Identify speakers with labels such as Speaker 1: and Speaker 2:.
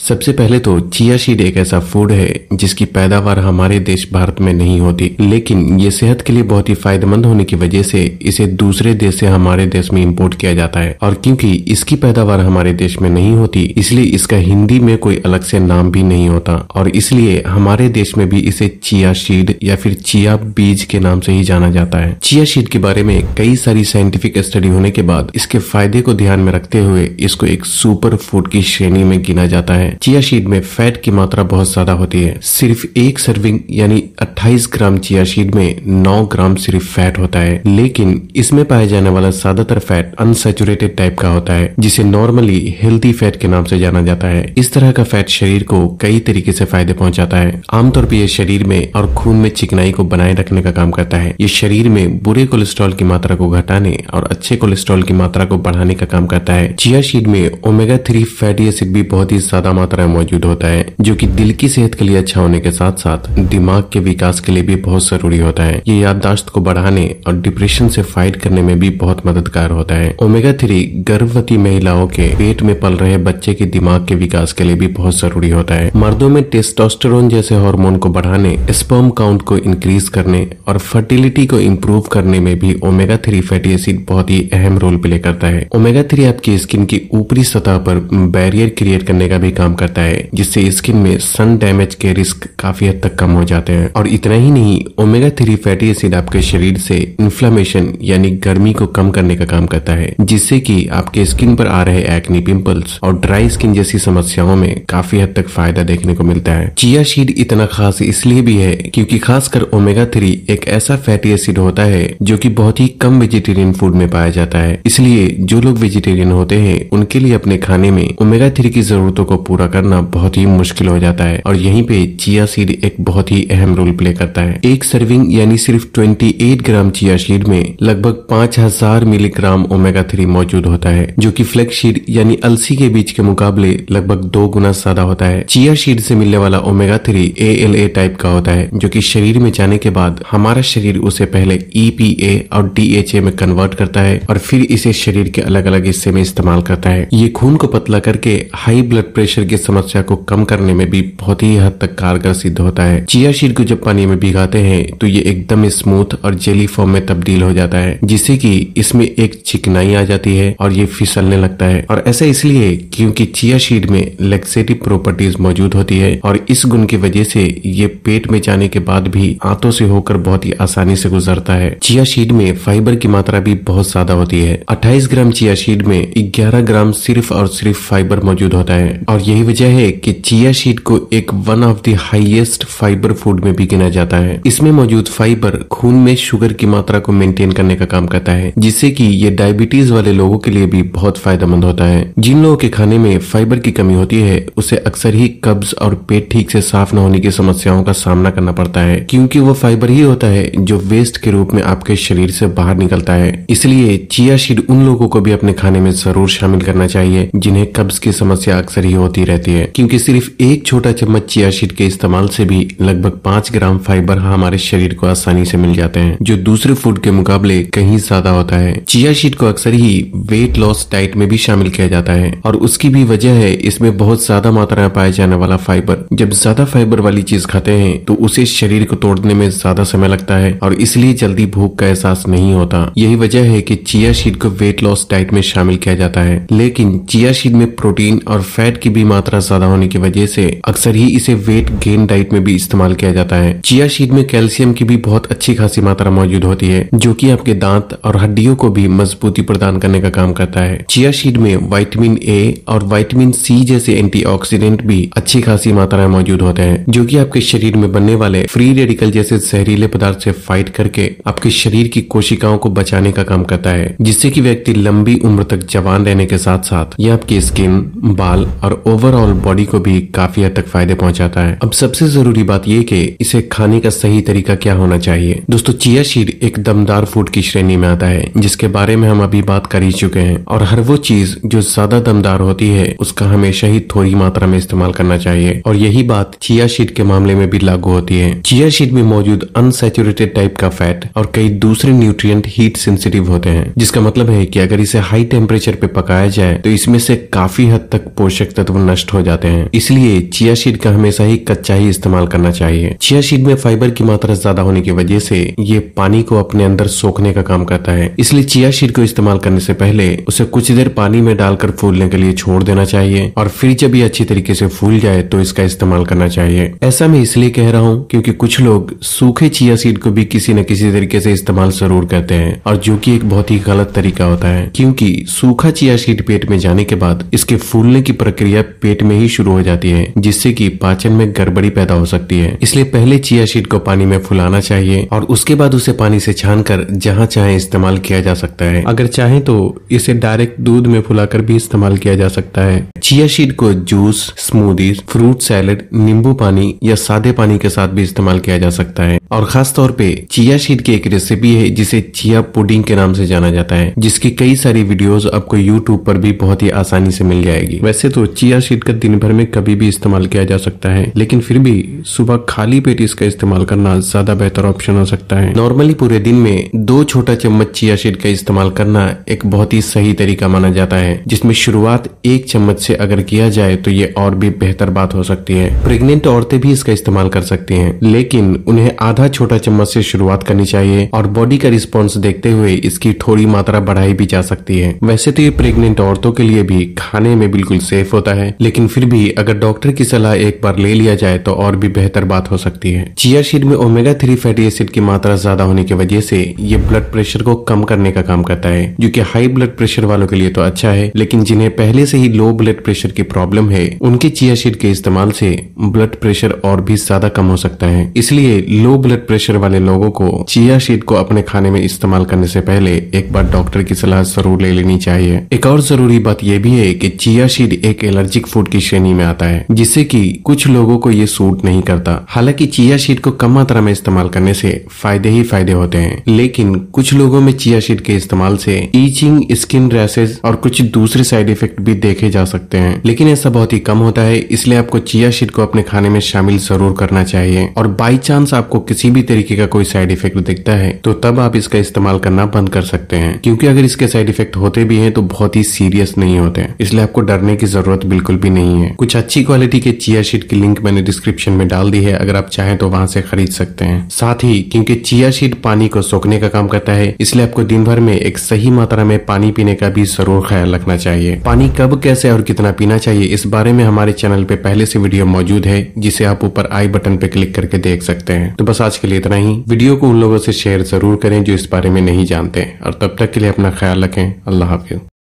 Speaker 1: सबसे पहले तो चिया सीड एक ऐसा फूड है जिसकी पैदावार हमारे देश भारत में नहीं होती लेकिन ये सेहत के लिए बहुत ही फायदेमंद होने की वजह से इसे दूसरे देश से हमारे देश में इंपोर्ट किया जाता है और क्योंकि इसकी पैदावार हमारे देश में नहीं होती इसलिए इसका हिंदी में कोई अलग से नाम भी नहीं होता और इसलिए हमारे देश में भी इसे चिया सीड या फिर चिया बीज के नाम से ही जाना जाता है चिया सीड के बारे में कई सारी साइंटिफिक स्टडी होने के बाद इसके फायदे को ध्यान में रखते हुए इसको एक सुपर फूड की श्रेणी में गिना जाता जाता है चिया शीड में फैट की मात्रा बहुत ज्यादा होती है सिर्फ एक सर्विंग यानी 28 ग्राम चिया शीड में 9 ग्राम सिर्फ फैट होता है लेकिन इसमें पाया जाने वाला ज्यादातर फैट अनसेचुरेटेड टाइप का होता है जिसे नॉर्मली हेल्थी फैट के नाम से जाना जाता है इस तरह का फैट शरीर को कई तरीके से फायदे पहुंचाता है आमतौर पर यह शरीर में और खून में चिकनाई को बनाए रखने का काम करता है ये शरीर में बुरे कोलेस्ट्रॉल की मात्रा को घटाने और अच्छे कोलेस्ट्रॉल की मात्रा को बढ़ाने का काम करता है चिया शीड में ओमेगा थ्री फैटी एसिड भी बहुत ही ज्यादा मात्रा में मौजूद होता है जो कि दिल की सेहत के लिए अच्छा होने के साथ साथ दिमाग के विकास के लिए भी बहुत जरूरी होता है ये याददाश्त को बढ़ाने और डिप्रेशन से फाइट करने में भी बहुत मददगार होता है ओमेगा थ्री गर्भवती महिलाओं के पेट में पल रहे बच्चे के दिमाग के विकास के लिए भी बहुत जरूरी होता है मर्दों में टेस्टोस्टेरोन जैसे हार्मोन को बढ़ाने स्पर्म काउंट को इंक्रीज करने और फर्टिलिटी को इम्प्रूव करने में भी ओमेगा थ्री फैटी एसिड बहुत ही अहम रोल प्ले करता है ओमेगा थ्री आपकी स्किन की ऊपरी सतह पर बैरियर क्रिएट करने का भी भी काम करता है जिससे स्किन में सन डैमेज के रिस्क काफी हद तक कम हो जाते हैं और इतना ही नहीं ओमेगा थ्री फैटी एसिड आपके शरीर से इन्फ्लामेशन यानी गर्मी को कम करने का काम करता है जिससे कि आपके स्किन पर आ रहे एक्नी पिंपल्स और ड्राई स्किन जैसी समस्याओं में काफी हद तक फायदा देखने को मिलता है चिया शीड इतना खास इसलिए भी है क्योंकि खासकर ओमेगा थ्री एक ऐसा फैटी एसिड होता है जो कि बहुत ही कम वेजिटेरियन फूड में पाया जाता है इसलिए जो लोग वेजिटेरियन होते हैं उनके लिए अपने खाने में ओमेगा थ्री की जरूरतों को पूरा करना बहुत ही मुश्किल हो जाता है और यहीं पे चिया सीड एक बहुत ही अहम रोल प्ले करता है एक सर्विंग यानी सिर्फ 28 ग्राम चिया सीड में लगभग 5000 मिलीग्राम ओमेगा थ्री मौजूद होता है जो की फ्लेक्स सीड यानी अलसी के बीज के मुकाबले लगभग दो गुना ज्यादा होता है चिया सीड से मिलने वाला omega three A L A type का होता है जो की शरीर में जाने के बाद हमारा शरीर उसे पहले ई पी ए और डी डीएचए e में कन्वर्ट करता है और फिर इसे शरीर के अलग अलग हिस्से में इस्तेमाल करता है ये खून को पतला करके हाई ब्लड प्रेशर की समस्या को कम करने में भी बहुत ही हद तक कारगर सिद्ध होता है चिया शीर को जब पानी में भिगाते हैं तो ये एकदम स्मूथ और जेली फॉर्म में तब्दील हो जाता है जिससे की इसमें एक चिकनाई आ जाती है और ये फिसलने लगता है और ऐसा इसलिए क्योंकि चिया शीड में लेक्सेटिव प्रॉपर्टीज मौजूद होती है और इस गुण की वजह से ये पेट में जाने के बाद भी आंतों से होकर बहुत ही आसानी से गुजरता है चिया शीड में फाइबर की मात्रा भी बहुत ज्यादा होती है 28 ग्राम चिया सीड में 11 ग्राम सिर्फ और सिर्फ फाइबर मौजूद होता है और यही वजह है कि चिया सीड को एक one of the highest fibre food में भी गिना जाता है इसमें मौजूद फाइबर खून में शुगर की मात्रा को मेंटेन करने का काम करता है जिससे की ये डायबिटीज वाले लोगों के लिए भी बहुत फायदेमंद होता है जिन लोगों के खाने में फाइबर की कमी होती है उसे अक्सर ही कब्ज और पेट ठीक से साफ न होने की समस्याओं का सामना करना पड़ता है क्योंकि वो फाइबर ही होता है जो वेस्ट के रूप में आपके शरीर से बाहर बाहर निकलता है इसलिए चिया सीड उन लोगों को भी अपने खाने में जरूर शामिल करना चाहिए जिन्हें कब्ज की समस्या अक्सर ही होती रहती है क्योंकि सिर्फ एक छोटा चम्मच चिया सीड के इस्तेमाल से भी लगभग पांच ग्राम फाइबर हमारे शरीर को आसानी से मिल जाते हैं जो दूसरे फूड के मुकाबले कहीं ज्यादा होता है चिया सीड को अक्सर ही वेट लॉस डाइट में भी शामिल किया जाता है और उसकी भी वजह है इसमें बहुत ज्यादा मात्रा में पाया जाने वाला फाइबर जब ज्यादा फाइबर वाली चीज खाते हैं तो उसे शरीर को तोड़ने में ज्यादा समय लगता है और इसलिए जल्दी भूख का एहसास नहीं होता यही वजह है कि चिया शीट को वेट लॉस डाइट में शामिल किया जाता है लेकिन चिया शीट में प्रोटीन और फैट की भी मात्रा ज्यादा होने की वजह से अक्सर ही इसे वेट गेन डाइट में भी इस्तेमाल किया जाता है चिया शीट में कैल्शियम की भी बहुत अच्छी खासी मात्रा मौजूद होती है जो की आपके दांत और हड्डियों को भी मजबूती प्रदान करने का काम करता है चिया शीट में वाइटमिन ए और वाइटमिन सी जैसे एंटीऑक्सीडेंट भी अच्छी खासी मात्रा में मौजूद होते हैं जो कि आपके शरीर में बनने वाले फ्री रेडिकल जैसे जहरीले पदार्थ से फाइट करके आपके शरीर की कोशिका कोशिकाओं को बचाने का काम करता है जिससे कि व्यक्ति लंबी उम्र तक जवान रहने के साथ साथ यह आपकी स्किन बाल और ओवरऑल बॉडी को भी काफी हद तक फायदे पहुंचाता है अब सबसे जरूरी बात यह कि इसे खाने का सही तरीका क्या होना चाहिए दोस्तों चिया सीड एक दमदार फूड की श्रेणी में आता है जिसके बारे में हम अभी बात कर ही चुके हैं और हर वो चीज जो ज्यादा दमदार होती है उसका हमेशा ही थोड़ी मात्रा में इस्तेमाल करना चाहिए और यही बात चिया शीट के मामले में भी लागू होती है चिया शीट में मौजूद अनसेचुरेटेड टाइप का फैट और कई दूसरे न्यूट्रिय इंग्रेडिएंट हीट सेंसिटिव होते हैं जिसका मतलब है कि अगर इसे हाई टेम्परेचर पे पकाया जाए तो इसमें से काफी हद तक पोषक तत्व नष्ट हो जाते हैं इसलिए चिया सीड का हमेशा ही कच्चा ही इस्तेमाल करना चाहिए चिया सीड में फाइबर की मात्रा ज्यादा होने की वजह से ये पानी को अपने अंदर सोखने का काम करता है इसलिए चिया सीड को इस्तेमाल करने से पहले उसे कुछ देर पानी में डालकर फूलने के लिए छोड़ देना चाहिए और फिर जब ये अच्छी तरीके से फूल जाए तो इसका इस्तेमाल करना चाहिए ऐसा मैं इसलिए कह रहा हूँ क्योंकि कुछ लोग सूखे चिया सीड को भी किसी न किसी तरीके से इस्तेमाल जरूर करें कहते हैं और जो कि एक बहुत ही गलत तरीका होता है क्योंकि सूखा चिया सीड पेट में जाने के बाद इसके फूलने की प्रक्रिया पेट में ही शुरू हो जाती है जिससे कि पाचन में गड़बड़ी पैदा हो सकती है इसलिए पहले चिया सीड को पानी में फुलाना चाहिए और उसके बाद उसे पानी से छान कर जहाँ चाहे इस्तेमाल किया जा सकता है अगर चाहे तो इसे डायरेक्ट दूध में फुलाकर भी इस्तेमाल किया जा सकता है चिया सीड को जूस स्मूदी फ्रूट सैलड नींबू पानी या सादे पानी के साथ भी इस्तेमाल किया जा सकता है और खास तौर पे चिया सीड की एक रेसिपी है जिसे चिया पुडिंग के नाम से जाना जाता है जिसकी कई सारी वीडियोस आपको यूट्यूब पर भी बहुत ही आसानी से मिल जाएगी वैसे तो चिया सीड का दिन भर में कभी भी इस्तेमाल किया जा सकता है लेकिन फिर भी सुबह खाली पेट इसका इस्तेमाल करना ज्यादा बेहतर ऑप्शन हो सकता है नॉर्मली पूरे दिन में दो छोटा चम्मच चिया सीड का इस्तेमाल करना एक बहुत ही सही तरीका माना जाता है जिसमें शुरुआत एक चम्मच से अगर किया जाए तो ये और भी बेहतर बात हो सकती है प्रेग्नेंट औरतें भी इसका इस्तेमाल कर सकती है लेकिन उन्हें आधा छोटा चम्मच से शुरुआत करनी चाहिए और बॉडी का रिस्पॉन्स रिस्पॉन्स देखते हुए इसकी थोड़ी मात्रा बढ़ाई भी जा सकती है वैसे तो ये प्रेग्नेंट औरतों के लिए भी खाने में बिल्कुल सेफ होता है लेकिन फिर भी अगर डॉक्टर की सलाह एक बार ले लिया जाए तो और भी बेहतर बात हो सकती है चिया शीड में ओमेगा थ्री फैटी एसिड की मात्रा ज्यादा होने की वजह से ये ब्लड प्रेशर को कम करने का काम करता है जो की हाई ब्लड प्रेशर वालों के लिए तो अच्छा है लेकिन जिन्हें पहले से ही लो ब्लड प्रेशर की प्रॉब्लम है उनके चिया शीट के इस्तेमाल से ब्लड प्रेशर और भी ज्यादा कम हो सकता है इसलिए लो ब्लड प्रेशर वाले लोगों को चिया शीट को अपने खाने में इस्तेमाल करने से पहले एक बार डॉक्टर की सलाह जरूर ले लेनी चाहिए एक और जरूरी बात यह भी है कि चिया सीड एक एलर्जिक फूड की श्रेणी में आता है जिससे कि कुछ लोगों को ये सूट नहीं करता हालांकि चिया सीड को कम मात्रा में इस्तेमाल करने से फायदे ही फायदे होते हैं लेकिन कुछ लोगों में चिया सीड के इस्तेमाल से ईचिंग स्किन रैसेस और कुछ दूसरे साइड इफेक्ट भी देखे जा सकते हैं लेकिन ऐसा बहुत ही कम होता है इसलिए आपको चिया सीड को अपने खाने में शामिल जरूर करना चाहिए और बाई चांस आपको किसी भी तरीके का कोई साइड इफेक्ट दिखता है तो तब आप इसका इसका इस्तेमाल करना बंद कर सकते हैं क्योंकि अगर इसके साइड इफेक्ट होते भी हैं तो बहुत ही सीरियस नहीं होते हैं इसलिए आपको डरने की जरूरत बिल्कुल भी नहीं है कुछ अच्छी क्वालिटी के चिया शीट की लिंक मैंने डिस्क्रिप्शन में डाल दी है अगर आप चाहें तो वहां से खरीद सकते हैं साथ ही क्योंकि चिया शीट पानी को सोखने का काम करता है इसलिए आपको दिन भर में एक सही मात्रा में पानी पीने का भी जरूर ख्याल रखना चाहिए पानी कब कैसे और कितना पीना चाहिए इस बारे में हमारे चैनल पे पहले से वीडियो मौजूद है जिसे आप ऊपर आई बटन पे क्लिक करके देख सकते हैं तो बस आज के लिए इतना ही वीडियो को उन लोगों से शेयर जरूर करें जो इस इस बारे में नहीं जानते और तब तक के लिए अपना ख्याल रखें अल्लाह हाफिज़